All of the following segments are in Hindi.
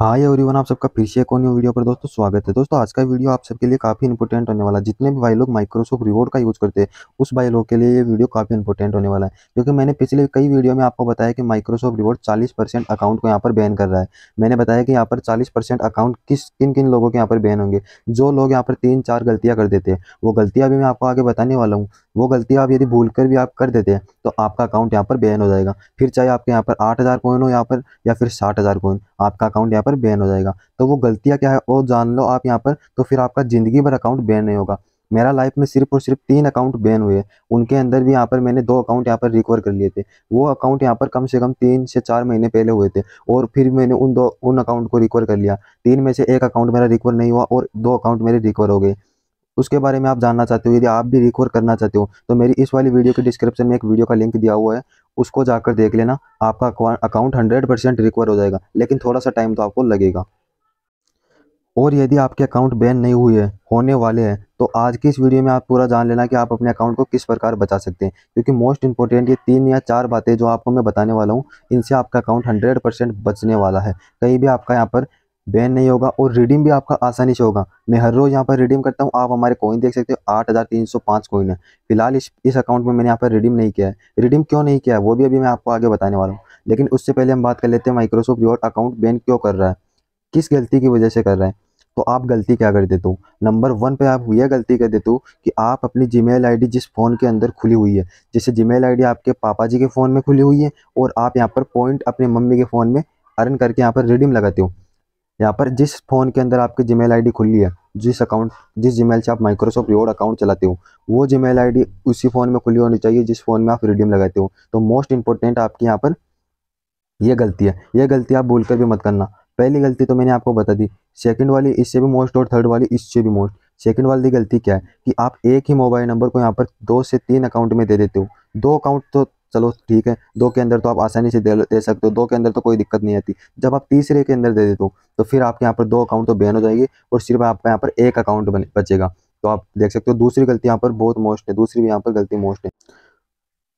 हाय एवरीवन आप सबका फिर से एक न्यू वीडियो पर दोस्तों स्वागत है दोस्तों आज का वीडियो आप सबके लिए काफ़ी इंपोर्टेंट होने वाला है जितने भी भाई लोग माइक्रोसॉफ्ट रिवोट का यूज़ करते हैं उस भाई लोग के लिए ये वीडियो काफ़ी इंपोर्टेंट होने वाला है क्योंकि मैंने पिछले कई वीडियो में आपको बताया कि माइक्रोसॉफ्ट रिवॉर्ड चालीस अकाउंट को यहाँ पर बैन कर रहा है मैंने बताया कि यहाँ पर चालीस अकाउंट किस किन किन लोगों के यहाँ पर बैन होंगे जो लोग यहाँ पर तीन चार गलतियाँ कर देते हैं वो गलतियाँ भी मैं आपको आगे बताने वाला हूँ वो गलती आप यदि भूल कर भी आप कर देते हैं तो आपका अकाउंट यहाँ पर बैन हो जाएगा फिर चाहे आपके यहाँ पर आठ हज़ार हो यहाँ पर या फिर साठ हज़ार आपका अकाउंट यहाँ पर बैन हो जाएगा तो वो गलतियाँ क्या है वो जान लो आप यहाँ पर तो फिर आपका ज़िंदगी भर अकाउंट बैन नहीं होगा मेरा लाइफ में सिर्फ और सिर्फ तीन अकाउंट बैन हुए उनके अंदर भी यहाँ पर मैंने दो अकाउंट यहाँ पर रिकवर कर लिए थे वो अकाउंट यहाँ पर कम से कम तीन से चार महीने पहले हुए थे और फिर मैंने उन दो उन अकाउंट को रिकवर कर लिया तीन में से एक अकाउंट मेरा रिकवर नहीं हुआ और दो अकाउंट मेरे रिकवर हो गए उसके बारे में आप जानना चाहते हो यदि आप भी रिकवर करना चाहते हो तो मेरी इस वाली वीडियो के डिस्क्रिप्शन में एक वीडियो का लिंक दिया हुआ है उसको जाकर देख लेना आपका अकाउंट हंड्रेड परसेंट रिकवर हो जाएगा लेकिन थोड़ा सा टाइम तो आपको लगेगा और यदि आपके अकाउंट बैन नहीं हुए हैं होने वाले हैं तो आज की इस वीडियो में आप पूरा जान लेना कि आप अपने अकाउंट को किस प्रकार बचा सकते हैं क्योंकि मोस्ट इंपॉर्टेंट ये तीन या चार बातें जो आपको मैं बताने वाला हूँ इनसे आपका अकाउंट हंड्रेड परसेंट बचने वाला है कहीं भी आपका यहाँ पर बैन नहीं होगा और रिडीम भी आपका आसानी से होगा मैं हर रोज़ यहाँ पर रिडीम करता हूँ आप हमारे कॉइन देख सकते हो आठ हज़ार तीन सौ पाँच कॉइन है फिलहाल इस इस अकाउंट में मैंने यहाँ पर रिडीम नहीं किया है रिडीम क्यों नहीं किया है वो भी अभी मैं आपको आगे बताने वाला हूँ लेकिन उससे पहले हम बात कर लेते हैं माइक्रोसॉफ्ट योर अकाउंट बैन क्यों कर रहा है किस गलती की वजह से कर रहा है तो आप गलती क्या कर देते हो नंबर वन पर आप यह गलती कर देते हो कि आप अपनी जी मेल जिस फ़ोन के अंदर खुली हुई है जैसे जी मेल आपके पापा जी के फ़ोन में खुली हुई है और आप यहाँ पर पॉइंट अपनी मम्मी के फ़ोन में अर्न करके यहाँ पर रिडीम लगाते हो यहाँ पर जिस फ़ोन के अंदर आपकी जीमेल आईडी खुली है जिस अकाउंट जिस जीमेल से आप माइक्रोसॉफ्ट रिवॉर्ड अकाउंट चलाते हो वो जीमेल आईडी उसी फ़ोन में खुली होनी चाहिए जिस फ़ोन में आप रिडीम लगाते हो तो मोस्ट इंपॉर्टेंट आपकी यहाँ पर यह गलती है यह गलती आप भूल भी मत करना पहली गलती तो मैंने आपको बता दी सेकंड वाली इससे भी मोस्ट और थर्ड वाली इससे भी मोस्ट सेकंड वाली गलती क्या है कि आप एक ही मोबाइल नंबर को यहाँ पर दो से तीन अकाउंट में दे देते हो दो अकाउंट तो चलो ठीक है दो के अंदर तो आप आसानी से दे, दे सकते हो दो के अंदर तो कोई दिक्कत नहीं आती जब आप तीसरे के अंदर दे देते हो तो फिर आपके यहाँ पर दो अकाउंट तो बैन हो जाएंगे और सिर्फ आपका यहाँ पर एक अकाउंट बचेगा तो आप देख सकते हो दूसरी गलती यहाँ पर बहुत मोस्ट है दूसरी भी यहाँ पर गलती मोस्ट है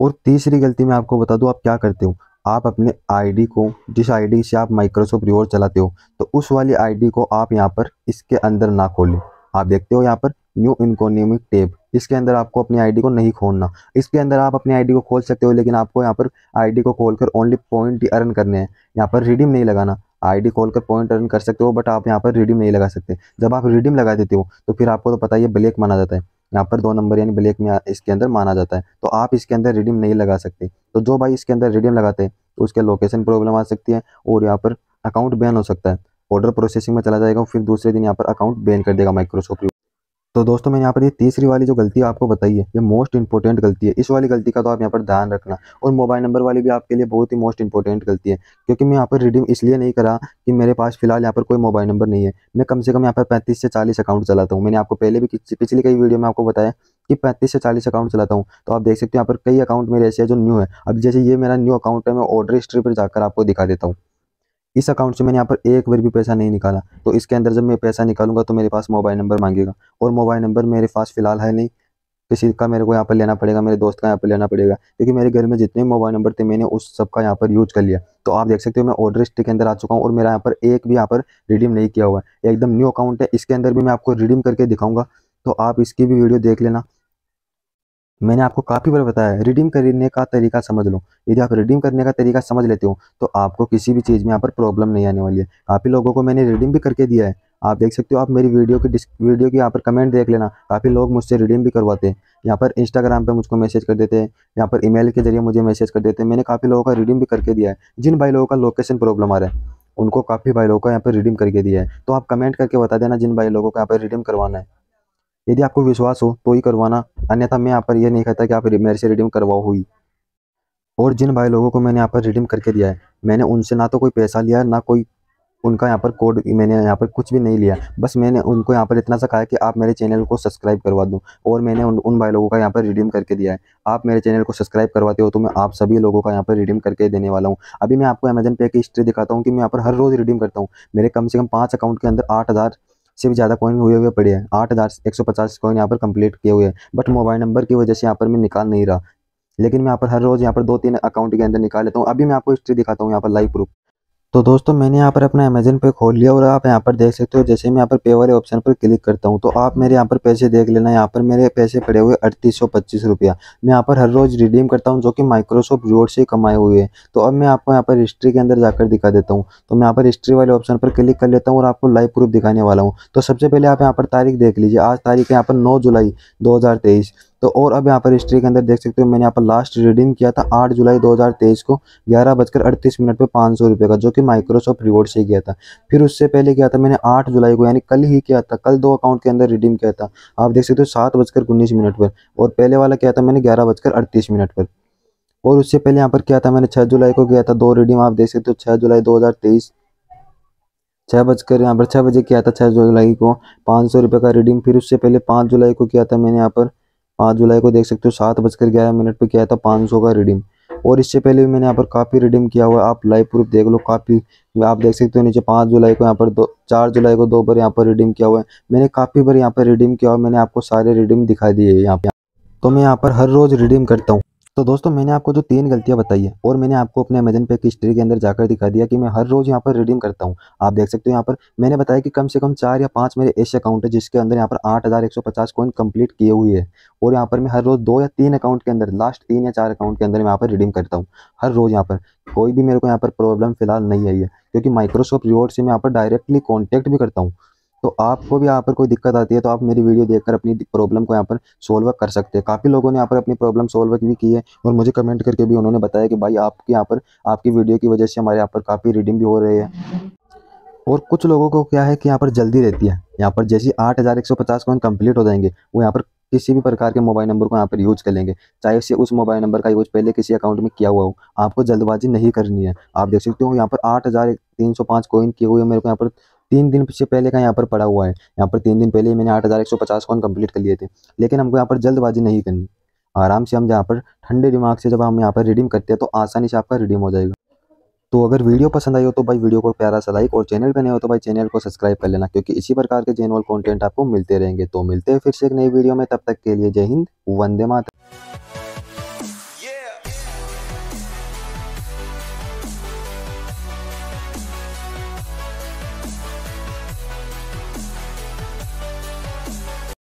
और तीसरी गलती मैं आपको बता दूँ आप क्या करते हो आप अपने आईडी को जिस आईडी से आप माइक्रोसॉफ्ट रिवॉर्ड चलाते हो तो उस वाली आईडी को आप यहाँ पर इसके अंदर ना खोलें आप देखते हो यहाँ पर न्यू इनकोनिमिक टेब इसके अंदर आपको अपनी आईडी को नहीं खोलना इसके अंदर आप अपनी आईडी को खोल सकते हो लेकिन आपको यहाँ पर आईडी को खोलकर ओनली पॉइंट अर्न करने हैं यहाँ पर रिडीम नहीं लगाना आईडी खोल कर पॉइंट अर्न कर सकते हो बट आप यहाँ पर रिडीम नहीं लगा सकते जब आप रिडीम लगा देते हो तो फिर आपको तो पता ही ब्लैक माना जाता है यहाँ पर दो नंबर यानी ब्लैक में इसके अंदर माना जाता है तो आप इसके अंदर रिडीम नहीं लगा सकते तो जो भाई इसके अंदर रिडीम लगाते हैं तो उसके लोकेशन प्रॉब्लम आ सकती है और यहाँ पर अकाउंट बैन हो सकता है ऑर्डर प्रोसेसिंग में चला जाएगा फिर दूसरे दिन यहाँ पर अकाउंट बैन कर देगा माइक्रोसॉफ्ट तो दोस्तों मैंने यहाँ पर ये तीसरी वाली जो गलती आपको बताई है ये मोस्ट इंपॉर्टेंट गलती है इस वाली गलती का तो आप यहाँ पर ध्यान रखना और मोबाइल नंबर वाली भी आपके लिए बहुत ही मोस्ट इंपॉर्टेंट गलती है क्योंकि मैं यहाँ पर रिडीम इसलिए नहीं करा कि मेरे पास फिलहाल यहाँ पर कोई मोबाइल नंबर नहीं है मैं कम से कम यहाँ पर पैंतीस से चालीस अकाउंट चलाता हूँ मैंने आपको पहले भी पिछली कई वीडियो में आपको बताया कि पैंतीस से चालीस अकाउंट चलाता हूँ तो आप देख सकते हो यहाँ पर कई अकाउंट मेरे ऐसे है जो न्यू है अब जैसे ये मेरा न्यू अकाउंट है मैं ऑर्डर हिस्ट्री पर जाकर आपको दिखा देता हूँ इस अकाउंट से मैंने यहाँ पर एक बार भी पैसा नहीं निकाला तो इसके अंदर जब मैं पैसा निकालूंगा तो मेरे पास मोबाइल नंबर मांगेगा और मोबाइल नंबर मेरे पास फिलहाल है नहीं किसी का मेरे को यहाँ पर लेना पड़ेगा मेरे दोस्त का यहाँ पर लेना पड़ेगा क्योंकि मेरे घर में जितने मोबाइल नंबर थे मैंने उस सबका यहाँ पर यूज कर लिया तो आप देख सकते हो मैं ऑर्डर स्टिक के अंदर आ चुका हूँ और मेरा यहाँ पर एक भी यहाँ पर रिडीम नहीं किया हुआ है एकदम न्यू अकाउंट है इसके अंदर भी मैं आपको रिडीम करके दिखाऊंगा तो आप इसकी भी वीडियो देख लेना मैंने आपको काफ़ी बार बताया है रिडीम करने का तरीका समझ लो यदि आप रिडीम करने का तरीका समझ लेते हो तो आपको किसी भी चीज़ में यहाँ पर प्रॉब्लम नहीं आने वाली है काफ़ी लोगों को मैंने रिडीम भी करके दिया है आप देख सकते हो आप मेरी वीडियो की वीडियो की यहाँ पर कमेंट देख लेना काफ़ी लोग मुझसे रिडीम भी करवाते हैं यहाँ पर इंस्टाग्राम पे मुझको मैसेज कर देते हैं यहाँ पर ईमेल के जरिए मुझे मैसेज कर देते हैं मैंने काफ़ी लोगों का रिडीम भी करके दिया है जिन भाई लोगों का लोकेशन प्रॉब्लम आ रहा है उनको काफ़ी भाई लोगों का यहाँ पर रिडीम करके दिया है तो आप कमेंट करके बता देना जिन भाई लोगों को यहाँ पर रिडीम करवाना है यदि आपको विश्वास हो तो ही करवाना अन्यथा मैं यहाँ पर यह नहीं कहता कि आप मेरे से रिडीम करवाओ हुई और जिन भाई लोगों को मैंने यहाँ पर रिडीम करके दिया है मैंने उनसे ना तो कोई पैसा लिया ना कोई उनका यहाँ पर कोड मैंने यहाँ पर कुछ भी नहीं लिया बस मैंने उनको यहाँ पर इतना सा कहा कि आप मेरे चैनल को सब्सक्राइब करवा दूँ और मैंने उन उन भाई लोगों का यहाँ पर रिडीम करके दिया है आप मेरे चैनल को सब्सक्राइब करवाते हो तो मैं आप सभी लोगों का यहाँ पर रिडीम करके देने वाला हूँ अभी मैं आपको अमेजन पे की हिस्ट्री दिखाता हूँ कि मैं यहाँ पर हर रोज़ रिडीम करता हूँ मेरे कम से कम पाँच अकाउंट के अंदर आठ से भी ज़्यादा कॉइन हुए हुए पड़े हैं आठ हज़ार एक सौ पचास कॉइन यहाँ पर कंप्लीट किए हुए हैं बट मोबाइल नंबर की वजह से यहाँ पर मैं निकाल नहीं रहा लेकिन मैं यहाँ पर हर रोज़ यहाँ पर दो तीन अकाउंट के अंदर निकाल लेता हूँ अभी मैं आपको हिस्ट्री दिखाता हूँ यहाँ पर लाइव प्रूफ तो दोस्तों मैंने यहाँ पर अपना अमेजन पे खोल लिया और आप यहाँ पर देख सकते हो जैसे मैं यहाँ पर पे वाले ऑप्शन पर क्लिक करता हूँ तो आप मेरे यहाँ पर पैसे देख लेना यहाँ पर मेरे पैसे पड़े हुए अड़तीस सौ पच्चीस रुपया मैं यहाँ पर हर रोज़ रिडीम करता हूँ जो कि माइक्रोसॉफ्ट रिवॉर्ड से कमाए हुए हैं तो अब मैं आपको यहाँ पर हिस्ट्री के अंदर जाकर दिखा देता हूँ तो मैं यहाँ पर हिस्ट्री वाले ऑप्शन पर क्लिक कर लेता हूँ और आपको लाइव प्रूफ दिखाने वाला हूँ तो सबसे पहले आप यहाँ पर तारीख देख लीजिए आज तारीख है यहाँ पर नौ जुलाई दो तो और अब यहाँ पर हिस्ट्री के अंदर देख सकते हो मैंने यहाँ पर लास्ट रिडीम किया था आठ जुलाई 2023 को ग्यारह बजकर अड़तीस मिनट पर पाँच सौ का जो कि माइक्रोसॉफ्ट रिवॉर्ड से किया था फिर उससे पहले किया था मैंने आठ जुलाई को यानी कल ही किया था कल दो अकाउंट के अंदर रिडीम किया था आप देख सकते हो सात बजकर उन्नीस मिनट पर और पहले वाला किया था मैंने ग्यारह बजकर अड़तीस मिनट पर और उससे पहले यहाँ पर किया था मैंने छः जुलाई को किया था दो रिडीम आप देख सकते हो छः जुलाई दो हज़ार तेईस छः बजकर यहाँ पर छः बजे किया था छः जुलाई को पाँच सौ रुपये का रिडीम फिर उससे पहले पाँच जुलाई को किया था मैंने यहाँ पर पाँच जुलाई को देख सकते हो सात बजकर ग्यारह मिनट पर किया था पाँच सौ का रिडीम और इससे पहले भी मैंने यहाँ पर काफ़ी रिडीम किया हुआ है आप लाइव प्रूफ देख लो काफ़ी आप देख सकते हो नीचे पाँच जुलाई को यहाँ पर दो चार जुलाई को दो बार यहाँ पर रिडीम किया हुआ है मैंने काफ़ी बार यहाँ पर रिडीम किया हुआ मैंने आपको सारे रिडीम दिखा दिए यहाँ पर तो मैं यहाँ पर हर रोज़ रिडीम करता हूँ तो दोस्तों मैंने आपको जो तीन गलतियां बताई है और मैंने आपको अपने अमेजन पे की हिस्ट्री के अंदर जाकर दिखा दिया कि मैं हर रोज यहाँ पर रिडीम करता हूँ आप देख सकते हो यहाँ पर मैंने बताया कि कम से कम चार या पांच मेरे ऐसे अकाउंट है जिसके अंदर यहाँ पर आठ हज़ार एक सौ पचास कॉइन कंप्लीट किए हुए है और यहाँ पर मैं हर रोज दो या तीन अकाउंट के अंदर लास्ट तीन या चार अकाउंट के अंदर मैं यहाँ पर रिडीम करता हूँ हर रोज यहाँ पर कोई भी मेरे को यहाँ पर प्रॉब्लम फिलहाल नहीं आई है क्योंकि माइक्रोसॉफ्ट रिवॉर्ड से मैं यहाँ पर डायरेक्टली कॉन्टेक्ट भी करता हूँ तो आपको भी यहाँ पर कोई दिक्कत आती है तो आप मेरी वीडियो देखकर अपनी प्रॉब्लम को यहाँ पर सोल्व कर सकते हैं काफ़ी लोगों ने यहाँ पर अपनी प्रॉब्लम सोल्व भी की है और मुझे कमेंट करके भी उन्होंने बताया कि भाई आपके यहाँ पर आपकी वीडियो की वजह से हमारे यहाँ पर काफ़ी रीडिंग भी हो रही है और कुछ लोगों को क्या है कि यहाँ पर जल्दी रहती है यहाँ पर जैसे आठ हज़ार एक सौ पचास कॉइन कंप्लीट हो जाएंगे वो यहाँ पर किसी भी प्रकार के मोबाइल नंबर को यहाँ पर यूज़ कर लेंगे चाहे उसे उस मोबाइल नंबर का यूज़ पहले किसी अकाउंट में किया हुआ हो आपको जल्दबाजी नहीं करनी है आप देख सकते हो यहाँ पर आठ हज़ार तीन सौ पाँच कोइन किए हुए मेरे को यहाँ पर तीन दिन से पहले का यहाँ पर पड़ा हुआ है यहाँ पर तीन दिन पहले मैंने आठ हज़ार एक सौ पचास कौन कम्प्लीट कर लिए थे लेकिन हमको यहाँ पर जल्दबाजी नहीं करनी आराम से हम यहाँ पर ठंडे दिमाग से जब हम यहाँ पर रिडीम करते हैं तो आसानी से आपका रिडीम हो जाएगा तो अगर वीडियो पसंद आई हो तो भाई वीडियो को प्यारा सा लाइक और चैनल पर नहीं हो तो भाई चैनल को सब्सक्राइब कर लेना क्योंकि इसी प्रकार के जेनवल कॉन्टेंट आपको मिलते रहेंगे तो मिलते हैं फिर से एक नई वीडियो में तब तक के लिए जय हिंद वंदे माता